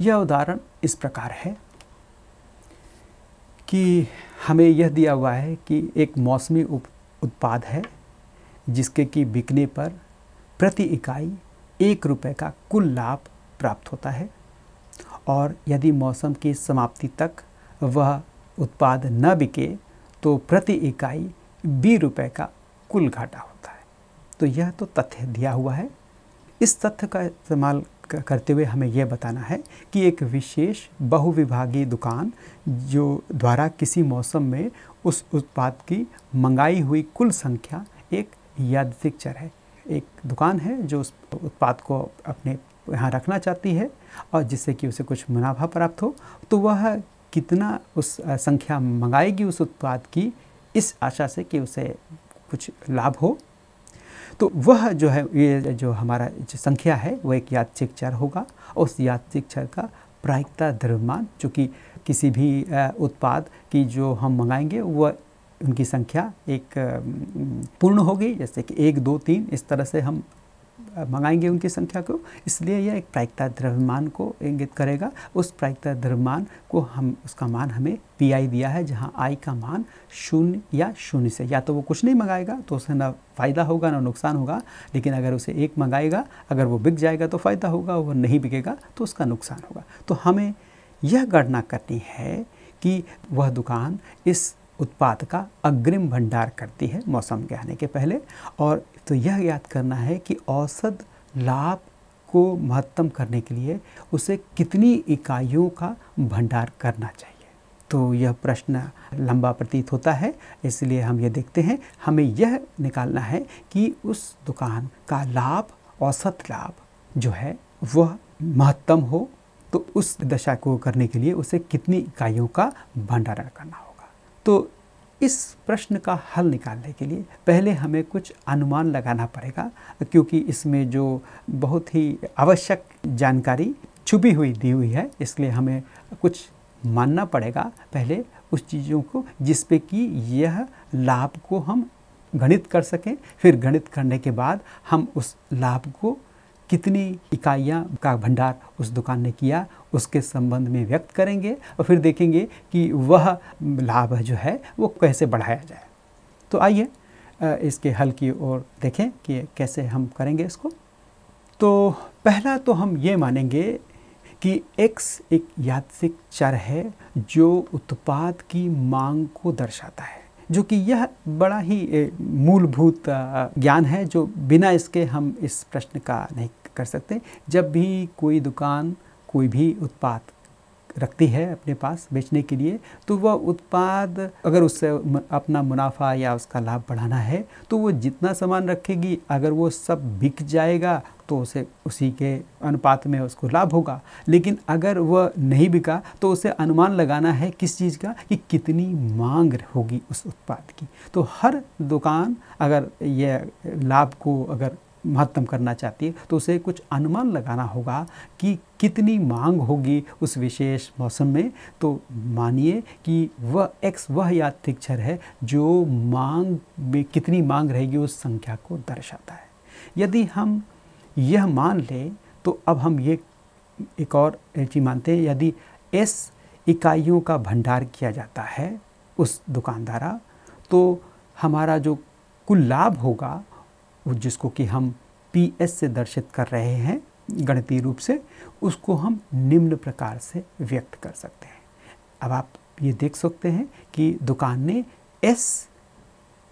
यह उदाहरण इस प्रकार है कि हमें यह दिया हुआ है कि एक मौसमी उत्पाद है जिसके कि बिकने पर प्रति इकाई एक रुपये का कुल लाभ प्राप्त होता है और यदि मौसम की समाप्ति तक वह उत्पाद न बिके तो प्रति इकाई बी रुपये का कुल घाटा होता है तो यह तो तथ्य दिया हुआ है इस तथ्य का इस्तेमाल करते हुए हमें यह बताना है कि एक विशेष बहुविभागीय दुकान जो द्वारा किसी मौसम में उस उत्पाद की मंगाई हुई कुल संख्या एक यादिक्चर चर है एक दुकान है जो उस उत्पाद को अपने यहाँ रखना चाहती है और जिससे कि उसे कुछ मुनाफा प्राप्त हो तो वह कितना उस संख्या मंगाएगी उस उत्पाद की इस आशा से कि उसे कुछ लाभ हो तो वह जो है ये जो हमारा जो संख्या है वह एक यादृिक चर होगा उस यादृिक चर का प्रायिकता द्रव्यमान जो कि किसी भी उत्पाद की जो हम मंगाएंगे वह उनकी संख्या एक पूर्ण होगी जैसे कि एक दो तीन इस तरह से हम मंगाएंगे उनकी संख्या को इसलिए यह एक प्रायिकता द्रव्यमान को इंगित करेगा उस प्रायिकता द्रव्यमान को हम उसका मान हमें पी आई दिया है जहाँ आई का मान शून्य या शून्य से या तो वो कुछ नहीं मंगाएगा तो उसे ना फ़ायदा होगा ना नुकसान होगा लेकिन अगर उसे एक मंगाएगा अगर वो बिक जाएगा तो फ़ायदा होगा वो नहीं बिकेगा तो उसका नुकसान होगा तो हमें यह गणना करनी है कि वह दुकान इस उत्पाद का अग्रिम भंडार करती है मौसम के आने के पहले और तो यह याद करना है कि औसत लाभ को महत्तम करने के लिए उसे कितनी इकाइयों का भंडार करना चाहिए तो यह प्रश्न लंबा प्रतीत होता है इसलिए हम ये देखते हैं हमें यह निकालना है कि उस दुकान का लाभ औसत लाभ जो है वह महत्तम हो तो उस दशा को करने के लिए उसे कितनी इकाइयों का भंडारण करना होगा तो इस प्रश्न का हल निकालने के लिए पहले हमें कुछ अनुमान लगाना पड़ेगा क्योंकि इसमें जो बहुत ही आवश्यक जानकारी छुपी हुई दी हुई है इसलिए हमें कुछ मानना पड़ेगा पहले उस चीज़ों को जिस पे कि यह लाभ को हम गणित कर सकें फिर गणित करने के बाद हम उस लाभ को कितनी इकाइयाँ का भंडार उस दुकान ने किया उसके संबंध में व्यक्त करेंगे और फिर देखेंगे कि वह लाभ जो है वो कैसे बढ़ाया जाए तो आइए इसके हल की ओर देखें कि कैसे हम करेंगे इसको तो पहला तो हम ये मानेंगे कि x एक यादसिक चर है जो उत्पाद की मांग को दर्शाता है जो कि यह बड़ा ही मूलभूत ज्ञान है जो बिना इसके हम इस प्रश्न का नहीं कर सकते जब भी कोई दुकान कोई भी उत्पाद रखती है अपने पास बेचने के लिए तो वह उत्पाद अगर उससे अपना मुनाफा या उसका लाभ बढ़ाना है तो वो जितना सामान रखेगी अगर वो सब बिक जाएगा तो उसे उसी के अनुपात में उसको लाभ होगा लेकिन अगर वह नहीं बिका तो उसे अनुमान लगाना है किस चीज़ का कि कितनी मांग होगी उस उत्पाद की तो हर दुकान अगर यह लाभ को अगर महत्तम करना चाहती है तो उसे कुछ अनुमान लगाना होगा कि कितनी मांग होगी उस विशेष मौसम में तो मानिए कि वह एक्स वह यात्रिक्षर है जो मांग में कितनी मांग रहेगी उस संख्या को दर्शाता है यदि हम यह मान लें तो अब हम ये एक और चीज मानते हैं यदि एस इकाइयों का भंडार किया जाता है उस दुकान द्वारा तो हमारा जो कुल लाभ होगा जिसको कि हम पी एस से दर्शित कर रहे हैं गणितीय रूप से उसको हम निम्न प्रकार से व्यक्त कर सकते हैं अब आप ये देख सकते हैं कि दुकान ने एस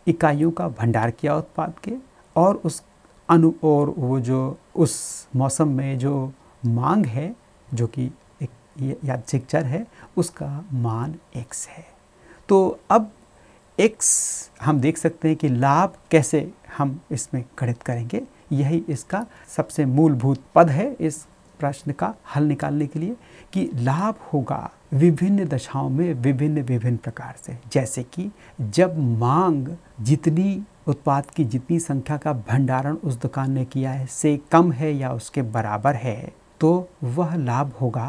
इकाइयों का भंडार किया उत्पाद के और उस अनु और वो जो उस मौसम में जो मांग है जो कि एक यादशिक है उसका मान एक्स है तो अब एक्स हम देख सकते हैं कि लाभ कैसे हम इसमें गणित करेंगे यही इसका सबसे मूलभूत पद है इस प्रश्न का हल निकालने के लिए कि लाभ होगा विभिन्न दशाओं में विभिन्न विभिन्न प्रकार से जैसे कि जब मांग जितनी उत्पाद की जितनी संख्या का भंडारण उस दुकान ने किया है से कम है या उसके बराबर है तो वह लाभ होगा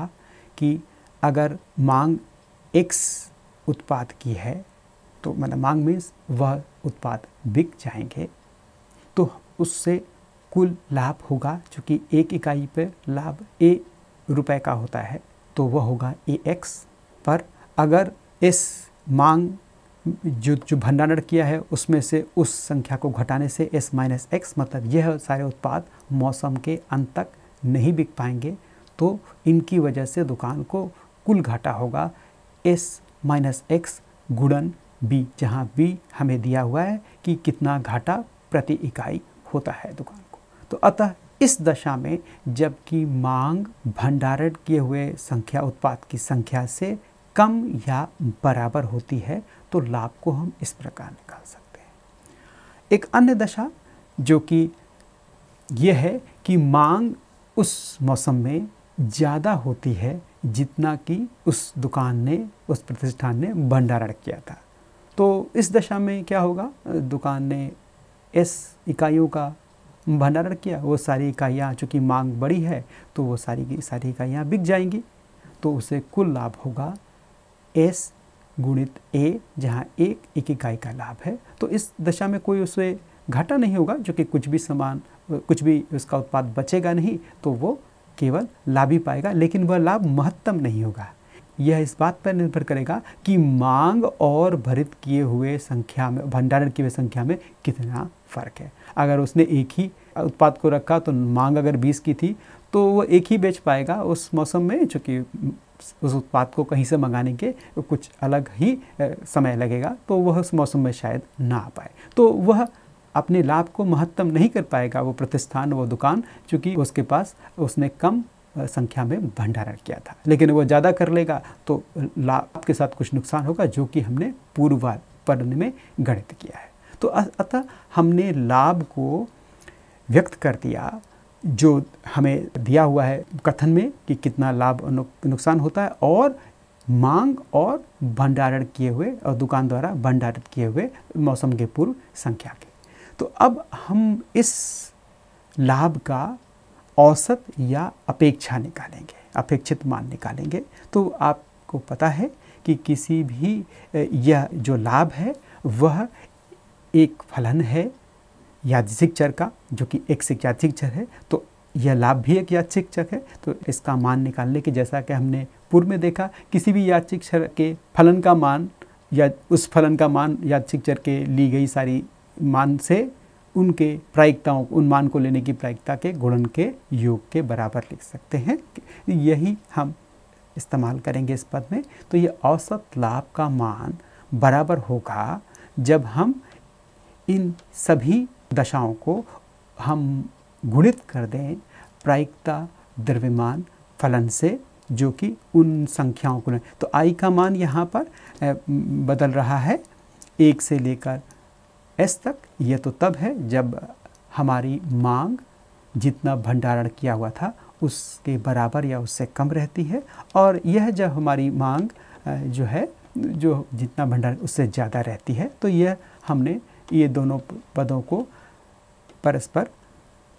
कि अगर मांग एक्स उत्पाद की है तो मतलब मांग मीन्स वह उत्पाद बिक जाएंगे तो उससे कुल लाभ होगा चूँकि एक इकाई पर लाभ ए रुपए का होता है तो वह होगा ए एक्स पर अगर इस मांग जो जो भंडारण किया है उसमें से उस संख्या को घटाने से एस माइनस एक्स मतलब यह सारे उत्पाद मौसम के अंत तक नहीं बिक पाएंगे तो इनकी वजह से दुकान को कुल घाटा होगा एस माइनस एक्स गुड़न बी जहाँ बी हमें दिया हुआ है कि कितना घाटा प्रति इकाई होता है दुकान को तो अतः इस दशा में जबकि मांग भंडारण किए हुए संख्या उत्पाद की संख्या से कम या बराबर होती है तो लाभ को हम इस प्रकार निकाल सकते हैं एक अन्य दशा जो कि यह है कि मांग उस मौसम में ज़्यादा होती है जितना कि उस दुकान ने उस प्रतिष्ठान ने भंडारण किया था तो इस दशा में क्या होगा दुकान ने एस इकाइयों का भंडारण किया वो सारी इकाइयाँ चूँकि मांग बड़ी है तो वो सारी की सारी इकाइयाँ बिक जाएंगी तो उसे कुल लाभ होगा एस गुणित ए जहाँ एक एक इकाई का लाभ है तो इस दशा में कोई उसे घाटा नहीं होगा जो कि कुछ भी सामान कुछ भी उसका उत्पाद बचेगा नहीं तो वो केवल लाभ ही पाएगा लेकिन वह लाभ महत्तम नहीं होगा यह इस बात पर निर्भर करेगा कि मांग और भरित किए हुए संख्या में भंडारण किए हुए संख्या में कितना फ़र्क है अगर उसने एक ही उत्पाद को रखा तो मांग अगर 20 की थी तो वो एक ही बेच पाएगा उस मौसम में चूँकि उस उत्पाद को कहीं से मंगाने के कुछ अलग ही समय लगेगा तो वह उस मौसम में शायद ना आ पाए तो वह अपने लाभ को महत्तम नहीं कर पाएगा वो प्रतिष्ठान वो दुकान चूँकि उसके पास उसने कम संख्या में भंडारण किया था लेकिन वो ज़्यादा कर लेगा तो लाभ के साथ कुछ नुकसान होगा जो कि हमने पूर्वापर्ण में गणित किया है तो अतः हमने लाभ को व्यक्त कर दिया जो हमें दिया हुआ है कथन में कि कितना लाभ नुकसान होता है और मांग और भंडारण किए हुए और दुकान द्वारा भंडारित किए हुए मौसम के पूर्व संख्या के तो अब हम इस लाभ का औसत या अपेक्षा निकालेंगे अपेक्षित मान निकालेंगे तो आपको पता है कि किसी भी यह जो लाभ है वह एक फलन है यादिक चर का जो कि एक यादृशिक चर है तो यह लाभ भी एक यादिक चर है तो इसका मान निकालने के जैसा कि हमने पूर्व में देखा किसी भी यादिक चर के फलन का मान या उस फलन का मान यादिक चर के ली गई सारी मान से उनके प्रायिकताओं उन मान को लेने की प्रायिकता के गुणन के योग के बराबर लिख सकते हैं यही हम इस्तेमाल करेंगे इस पद में तो ये औसत लाभ का मान बराबर होगा जब हम इन सभी दशाओं को हम गुणित कर दें प्रायिकता द्रव्यमान फलन से जो कि उन संख्याओं को तो आई का मान यहाँ पर बदल रहा है एक से लेकर एस तक ये तो तब है जब हमारी मांग जितना भंडारण किया हुआ था उसके बराबर या उससे कम रहती है और यह जब हमारी मांग जो है जो जितना भंडारण उससे ज़्यादा रहती है तो यह हमने ये दोनों पदों को परस्पर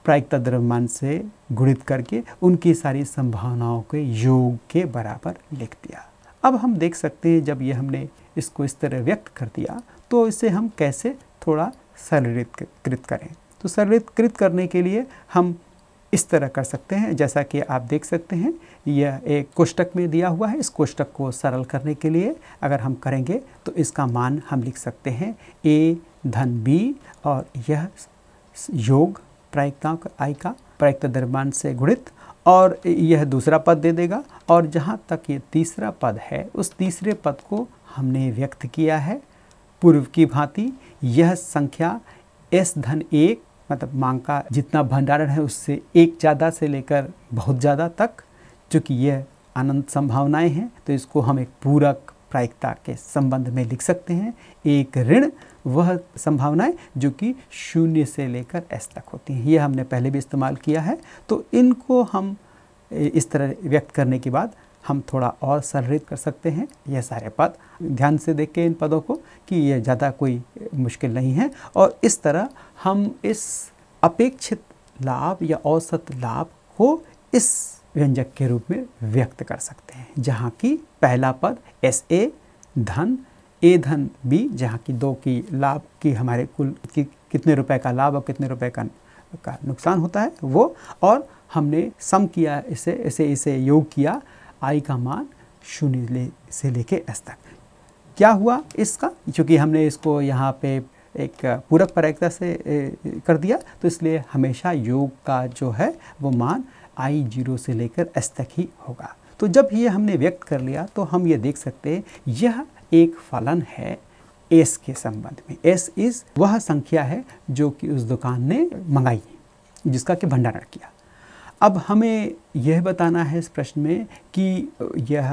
प्रायिकता द्रव्यमान से गुणित करके उनकी सारी संभावनाओं के योग के बराबर लिख दिया अब हम देख सकते हैं जब ये हमने इसको इस तरह व्यक्त कर दिया तो इसे हम कैसे थोड़ा सरलीकृत करें तो सरलीकृत करने के लिए हम इस तरह कर सकते हैं जैसा कि आप देख सकते हैं यह एक कोष्टक में दिया हुआ है इस कोष्टक को सरल करने के लिए अगर हम करेंगे तो इसका मान हम लिख सकते हैं ए धन बी और यह योग प्रायिकता का आई का प्रायिकता दरमान से गुणित और यह दूसरा पद दे देगा और जहाँ तक ये तीसरा पद है उस तीसरे पद को हमने व्यक्त किया है पूर्व की भांति यह संख्या एस धन एक मतलब मांग का जितना भंडारण है उससे एक ज़्यादा से लेकर बहुत ज़्यादा तक चूँकि यह अनंत संभावनाएं हैं तो इसको हम एक पूरक प्रायिकता के संबंध में लिख सकते हैं एक ऋण वह संभावनाएं जो कि शून्य से लेकर एस तक होती हैं यह हमने पहले भी इस्तेमाल किया है तो इनको हम इस तरह व्यक्त करने के बाद हम थोड़ा और सरहित कर सकते हैं यह सारे पद ध्यान से देख के इन पदों को कि यह ज़्यादा कोई मुश्किल नहीं है और इस तरह हम इस अपेक्षित लाभ या औसत लाभ को इस व्यंजक के रूप में व्यक्त कर सकते हैं जहाँ की पहला पद एस ए धन ए धन बी जहाँ की दो की लाभ की हमारे कुल की कितने रुपए का लाभ और कितने रुपए का का नुकसान होता है वो और हमने सम किया इसे इसे इसे योग किया आई का मान शून्य ले, से लेके एस तक क्या हुआ इसका क्योंकि हमने इसको यहाँ पे एक पूरक परेक्ता से कर दिया तो इसलिए हमेशा योग का जो है वो मान आई जीरो से लेकर एस तक ही होगा तो जब ये हमने व्यक्त कर लिया तो हम ये देख सकते हैं यह एक फलन है एस के संबंध में एस इज़ वह संख्या है जो कि उस दुकान ने मंगाई जिसका कि भंडारण किया अब हमें यह बताना है इस प्रश्न में कि यह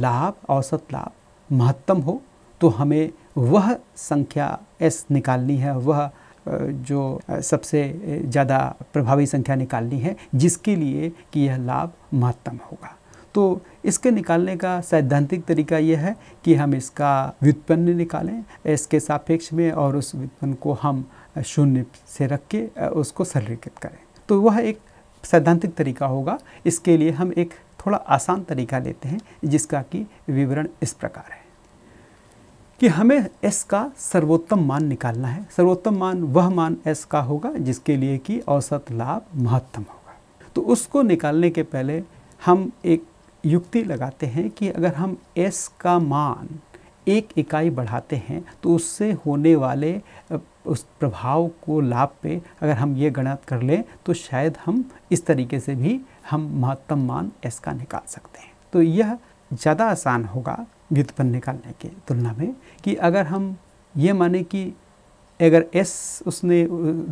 लाभ औसत लाभ महत्तम हो तो हमें वह संख्या एस निकालनी है वह जो सबसे ज़्यादा प्रभावी संख्या निकालनी है जिसके लिए कि यह लाभ महत्तम होगा तो इसके निकालने का सैद्धांतिक तरीका यह है कि हम इसका व्युत्पन्न निकालें इसके सापेक्ष में और उस व्युत्पन्न को हम शून्य से रख के उसको सरलीकृत करें तो वह एक सैद्धांतिक तरीका होगा इसके लिए हम एक थोड़ा आसान तरीका लेते हैं जिसका कि विवरण इस प्रकार है कि हमें एस का सर्वोत्तम मान निकालना है सर्वोत्तम मान वह मान एस का होगा जिसके लिए कि औसत लाभ महत्तम होगा तो उसको निकालने के पहले हम एक युक्ति लगाते हैं कि अगर हम एस का मान एक इकाई बढ़ाते हैं तो उससे होने वाले उस प्रभाव को लाभ पे अगर हम ये गणित कर लें तो शायद हम इस तरीके से भी हम महत्तम मान एस का निकाल सकते हैं तो यह ज़्यादा आसान होगा व्युत्पन्न निकालने के तुलना में कि अगर हम ये माने कि अगर एस उसने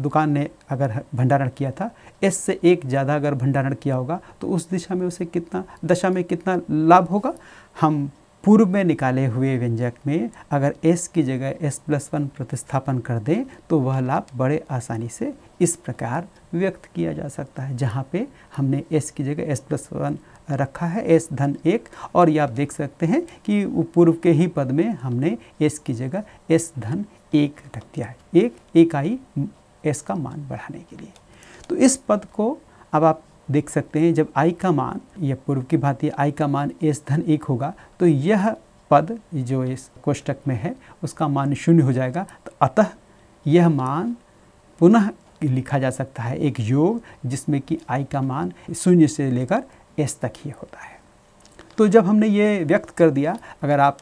दुकान ने अगर भंडारण किया था एस से एक ज़्यादा अगर भंडारण किया होगा तो उस दिशा में उसे कितना दशा में कितना लाभ होगा हम पूर्व में निकाले हुए व्यंजक में अगर s की जगह s प्लस वन प्रतिस्थापन कर दें तो वह लाभ बड़े आसानी से इस प्रकार व्यक्त किया जा सकता है जहाँ पे हमने s की जगह s प्लस वन रखा है s धन एक और ये आप देख सकते हैं कि पूर्व के ही पद में हमने s की जगह s धन एक रख दिया है एक इकाई s का मान बढ़ाने के लिए तो इस पद को अब आप देख सकते हैं जब आई का मान यह पूर्व की भांति आई का मान एस धन एक होगा तो यह पद जो इस कोष्टक में है उसका मान शून्य हो जाएगा तो अतः यह मान पुनः लिखा जा सकता है एक योग जिसमें कि आई का मान शून्य से लेकर एस तक ही होता है तो जब हमने ये व्यक्त कर दिया अगर आप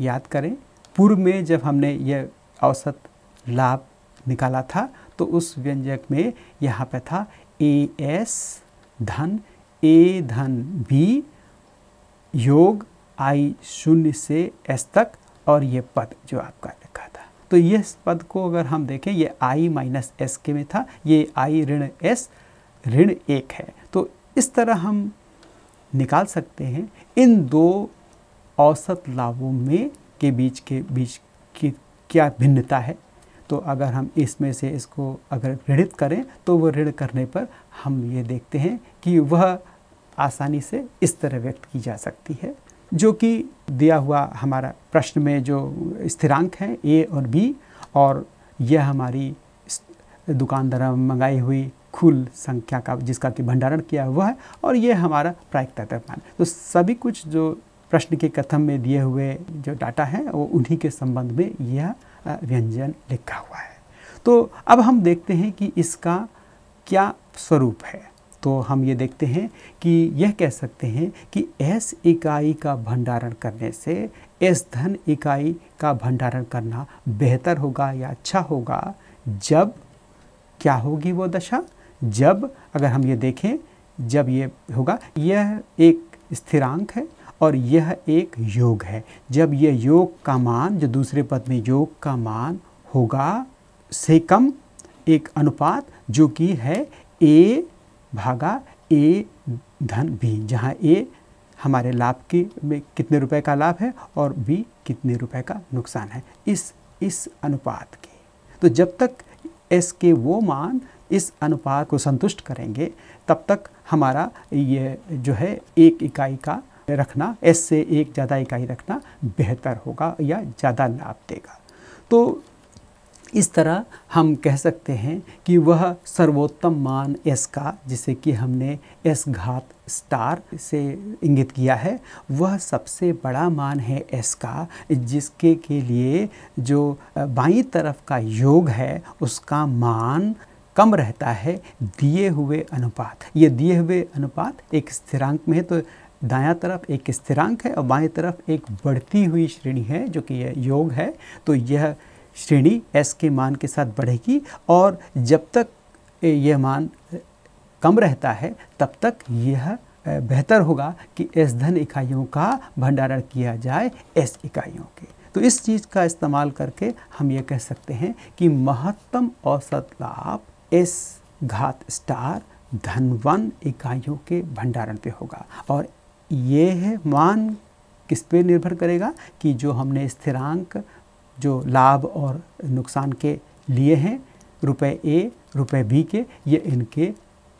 याद करें पूर्व में जब हमने यह औसत लाभ निकाला था तो उस व्यंजक में यहाँ पे था ए एस धन ए धन बी योग आई शून्य से एस तक और ये पद जो आपका लिखा था तो ये पद को अगर हम देखें ये आई माइनस एस के में था ये आई ऋण एस ऋण एक है तो इस तरह हम निकाल सकते हैं इन दो औसत लाभों में के बीच के बीच की क्या भिन्नता है तो अगर हम इसमें से इसको अगर ऋणित करें तो वह ऋण करने पर हम ये देखते हैं कि वह आसानी से इस तरह व्यक्त की जा सकती है जो कि दिया हुआ हमारा प्रश्न में जो स्थिरांक है ए और बी और यह हमारी द्वारा मंगाई हुई कुल संख्या का जिसका कि भंडारण किया हुआ है और यह हमारा प्रायिकता द्रव्यमान तो सभी कुछ जो प्रश्न के कथन में दिए हुए जो डाटा है वो उन्हीं के संबंध में यह व्यंजन लिखा हुआ है तो अब हम देखते हैं कि इसका क्या स्वरूप है तो हम ये देखते हैं कि यह कह सकते हैं कि एस इकाई का भंडारण करने से एस धन इकाई का भंडारण करना बेहतर होगा या अच्छा होगा जब क्या होगी वो दशा जब अगर हम ये देखें जब ये होगा यह एक स्थिरांक है और यह एक योग है जब यह योग का मान जो दूसरे पद में योग का मान होगा से कम एक अनुपात जो कि है ए भागा ए धन बी जहाँ ए हमारे लाभ के में कितने रुपए का लाभ है और बी कितने रुपए का नुकसान है इस इस अनुपात के तो जब तक एस के वो मान इस अनुपात को संतुष्ट करेंगे तब तक हमारा ये जो है एक इकाई का रखना एस से एक ज़्यादा इकाई रखना बेहतर होगा या ज़्यादा लाभ देगा तो इस तरह हम कह सकते हैं कि वह सर्वोत्तम मान एस का जिसे कि हमने एस घात स्टार से इंगित किया है वह सबसे बड़ा मान है एस का जिसके के लिए जो बाई तरफ का योग है उसका मान कम रहता है दिए हुए अनुपात ये दिए हुए अनुपात एक स्थिरांक में है तो दायां तरफ एक स्थिरांक है और बाएं तरफ एक बढ़ती हुई श्रेणी है जो कि यह योग है तो यह श्रेणी एस के मान के साथ बढ़ेगी और जब तक यह मान कम रहता है तब तक यह बेहतर होगा कि एस धन इकाइयों का भंडारण किया जाए एस इकाइयों के तो इस चीज़ का इस्तेमाल करके हम ये कह सकते हैं कि महत्तम औसत लाभ एस घात स्टार धन वन इकाइयों के भंडारण पे होगा और ये है मान किस पे निर्भर करेगा कि जो हमने स्थिरांक जो लाभ और नुकसान के लिए हैं रुपए ए रुपए बी के ये इनके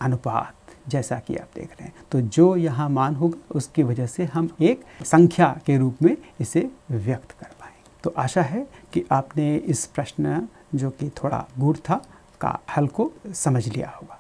अनुपात जैसा कि आप देख रहे हैं तो जो यहाँ मान होगा उसकी वजह से हम एक संख्या के रूप में इसे व्यक्त कर पाएंगे तो आशा है कि आपने इस प्रश्न जो कि थोड़ा गूढ़ था का हल को समझ लिया होगा